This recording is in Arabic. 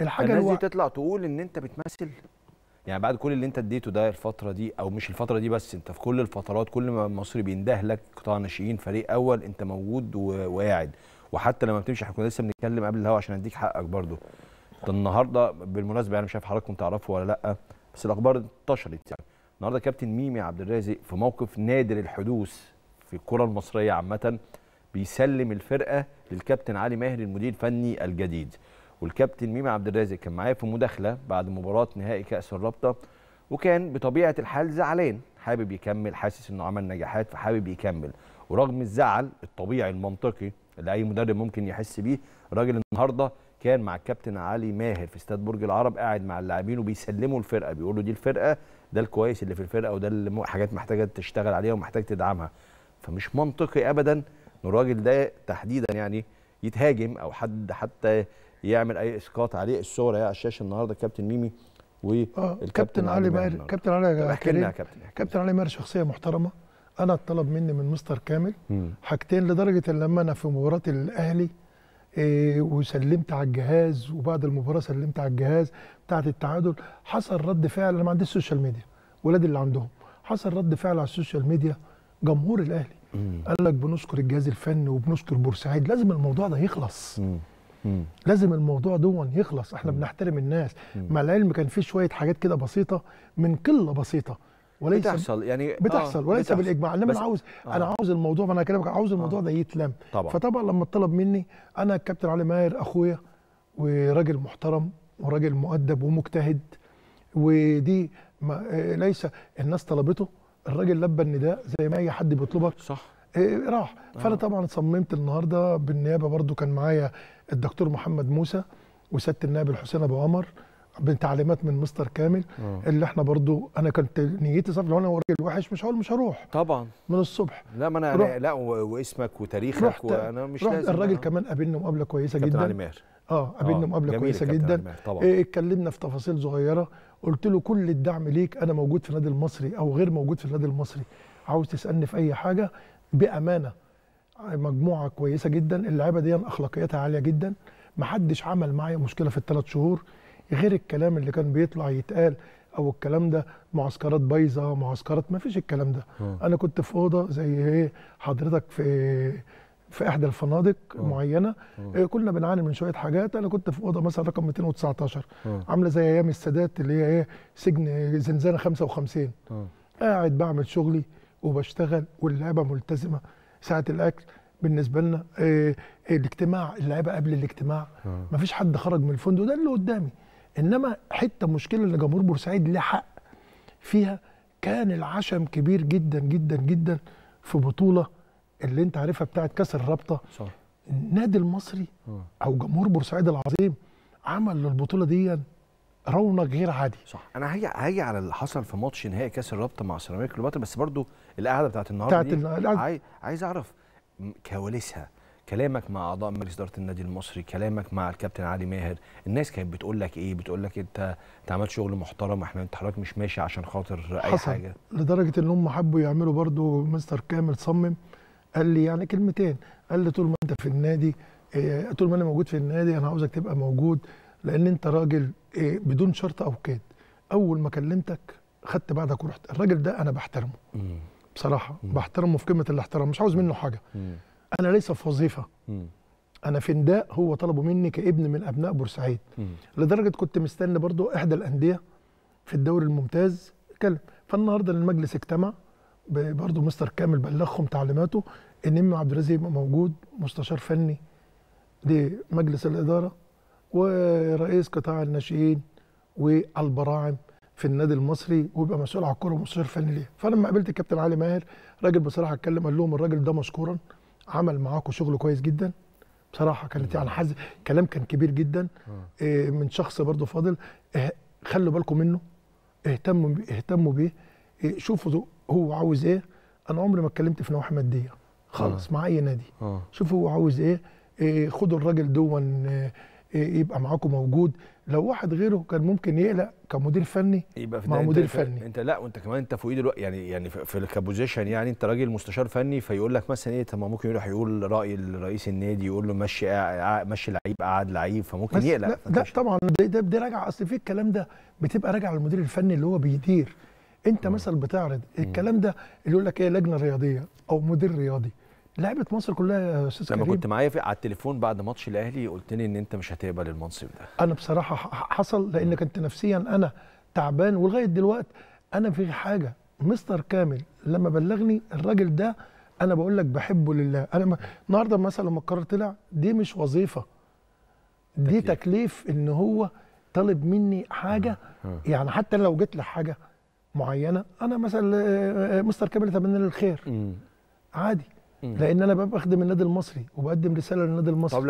الحاجه الناس دي تطلع تقول ان انت بتمثل يعني بعد كل اللي انت اديته ده الفتره دي او مش الفتره دي بس انت في كل الفترات كل ما المصري بينده لك قطاع ناشئين فريق اول انت موجود وقاعد وحتى لما بتمشي احنا كنا لسه بنتكلم قبل الهوا عشان اديك حقك برضه ده النهارده بالمناسبه يعني انا مش عارف حضراتكم تعرفوا ولا لا بس الاخبار انتشرت يعني النهارده كابتن ميمي عبد الرازق في موقف نادر الحدوث في الكره المصريه عامه بيسلم الفرقه للكابتن علي ماهر المدير الفني الجديد والكابتن ميمي عبد الرازق كان معايا في مداخله بعد مباراه نهائي كاس الرابطه وكان بطبيعه الحال زعلان حابب يكمل حاسس انه عمل نجاحات فحابب يكمل ورغم الزعل الطبيعي المنطقي اللي اي مدرب ممكن يحس بيه الراجل النهارده كان مع الكابتن علي ماهر في استاد برج العرب قاعد مع اللاعبين وبيسلموا الفرقه بيقولوا دي الفرقه ده الكويس اللي في الفرقه وده اللي حاجات محتاجه تشتغل عليها ومحتاج تدعمها فمش منطقي ابدا ان الراجل ده تحديدا يعني يتهاجم او حد حتى يعمل اي اسقاط عليه الصور على الشاشه النهارده كابتن ميمي والكابتن علي ماهر كابتن علي احكي لنا يا كابتن كابتن علي ماهر شخصيه محترمه انا اتطلب مني من مستر كامل حاجتين لدرجه ان لما انا في مباراه الاهلي إيه وسلمت على الجهاز وبعد المباراه سلمت على الجهاز بتاعت التعادل حصل رد فعل انا ما عنديش سوشيال ميديا ولاد اللي عندهم حصل رد فعل على السوشيال ميديا جمهور الاهلي قال لك بنشكر الجهاز الفني وبنشكر بورسعيد لازم الموضوع ده يخلص مم. مم. لازم الموضوع دون يخلص احنا مم. بنحترم الناس مع العلم كان في شويه حاجات كده بسيطه من قله بسيطه وليس بتحصل يعني بتحصل آه وليس بالاجماع انما انا عاوز آه. انا عاوز الموضوع انا كلامك عاوز آه. الموضوع آه. ده يتلم طبعا. فطبعا لما اتطلب مني انا الكابتن علي ماهر اخويا وراجل محترم وراجل مؤدب ومجتهد ودي ما آه، ليس الناس طلبته الراجل لبى النداء زي ما اي حد بيطلبك صح إيه، راح فانا طبعا صممت النهارده بالنيابه برضو كان معايا الدكتور محمد موسى وسياده النائب الحسين ابو عمر بتعليمات من مستر كامل أوه. اللي احنا برضو انا كنت نيتي صف لو انا راجل وحش مش هقول مش هروح طبعا من الصبح لا ما انا روح. لا واسمك وتاريخك رحت وانا مش رحت لازم الراجل كمان قابلنا مقابله كويسه جدا علي ماهر اه قابلنا آه، مقابله كويسه جدا طبعا. إيه اتكلمنا في تفاصيل صغيره قلت له كل الدعم ليك انا موجود في النادي المصري او غير موجود في النادي المصري عاوز تسالني في اي حاجه بامانه مجموعه كويسه جدا اللعيبه دي اخلاقياتها عاليه جدا محدش عمل معايا مشكله في الثلاث شهور غير الكلام اللي كان بيطلع يتقال او الكلام ده معسكرات بايظه معسكرات ما فيش الكلام ده أوه. انا كنت في اوضه زي إيه، حضرتك في في احدى الفنادق أوه. معينه أوه. إيه، كنا بنعاني من شويه حاجات انا كنت في اوضه مثلا رقم 219 أوه. عامله زي ايام السادات اللي هي ايه سجن زنزانه 55 أوه. قاعد بعمل شغلي وبشتغل واللعيبه ملتزمه ساعه الاكل بالنسبه لنا إيه الاجتماع اللعيبه قبل الاجتماع آه. ما فيش حد خرج من الفندق ده اللي قدامي انما حته مشكله اللي جمهور بورسعيد ليه حق فيها كان العشم كبير جدا جدا جدا في بطوله اللي انت عارفها بتاعت كاس الرابطه النادي المصري آه. او جمهور بورسعيد العظيم عمل للبطوله دي رونق غير عادي صح انا هاجي هاجي على اللي حصل في ماتش نهائي كاس الرابطه مع سيراميكا كليوباترا بس برضو القعده بتاعت النهارده بتاعت القعده عاي... عايز اعرف كواليسها كلامك مع اعضاء مجلس اداره النادي المصري كلامك مع الكابتن علي ماهر الناس كانت بتقول لك ايه بتقول لك انت انت عملت شغل محترم احنا انت حضرتك مش ماشي عشان خاطر اي حصل. حاجه لدرجه ان هم حبوا يعملوا برضو مستر كامل صمم قال لي يعني كلمتين قال لي طول ما انت في النادي آه، طول ما انا موجود في النادي انا عاوزك تبقى موجود لان انت راجل إيه بدون شرط او كاد اول ما كلمتك خدت بعدك ورحت الراجل ده انا بحترمه بصراحه بحترمه في قمه الاحترام مش عاوز منه حاجه انا ليس في وظيفه انا انا فنداء هو طلبه مني كابن من ابناء بورسعيد لدرجه كنت مستني برضو احدى الانديه في الدوري الممتاز اتكلم فالنهارده المجلس اجتمع برضه مستر كامل بلغهم تعليماته ان ام عبد الرزيق يبقى موجود مستشار فني لمجلس الاداره ورئيس قطاع الناشئين والبراعم في النادي المصري ويبقى مسؤول على الكوره ومستشار فني ليه فلما قابلت الكابتن علي ماهر راجل بصراحه اتكلم قال لهم الراجل ده مشكورا عمل معاكم شغل كويس جدا بصراحه كانت يعني حز كلام كان كبير جدا آه. آه، من شخص برضه فاضل آه، خلوا بالكم منه اهتموا اهتموا بيه شوفوا هو عاوز ايه انا عمري ما اتكلمت في نواحي ماديه خالص مع اي نادي شوفوا هو عاوز ايه خدوا الراجل دون إيه، يبقى معاكم موجود لو واحد غيره كان ممكن يقلق كمدير فني يبقى في مع مدير انت فني انت لا وانت كمان انت فوقيه دلوقتي يعني يعني في كبوزيشن يعني انت راجل مستشار فني فيقول لك مثلا ايه طب ما ممكن يروح يقول راي رئيس النادي يقول له مشي مشي لعيب قعد لعيب فممكن يقلق لا, لا طبعا ده ده راجع اصل في الكلام ده بتبقى راجع للمدير الفني اللي هو بيدير انت مثلا بتعرض الكلام ده اللي يقول لك ايه لجنه رياضيه او مدير رياضي لعبه مصر كلها يا استاذ لما كنت معايا في على التليفون بعد ماتش الاهلي قلت لي ان انت مش هتقبل المنصب ده انا بصراحه حصل لان كنت نفسيا انا تعبان ولغايه دلوقتي انا في حاجه مستر كامل لما بلغني الراجل ده انا بقول لك بحبه لله انا النهارده مثلا لما القرار طلع دي مش وظيفه دي تكليف, تكليف ان هو طالب مني حاجه يعني حتى لو جيت له حاجه معينه انا مثلا آه، آه، آه، مستر كامل اتمنى له الخير عادي لان انا ببقى بخدم النادي المصري وبقدم رساله للنادي المصري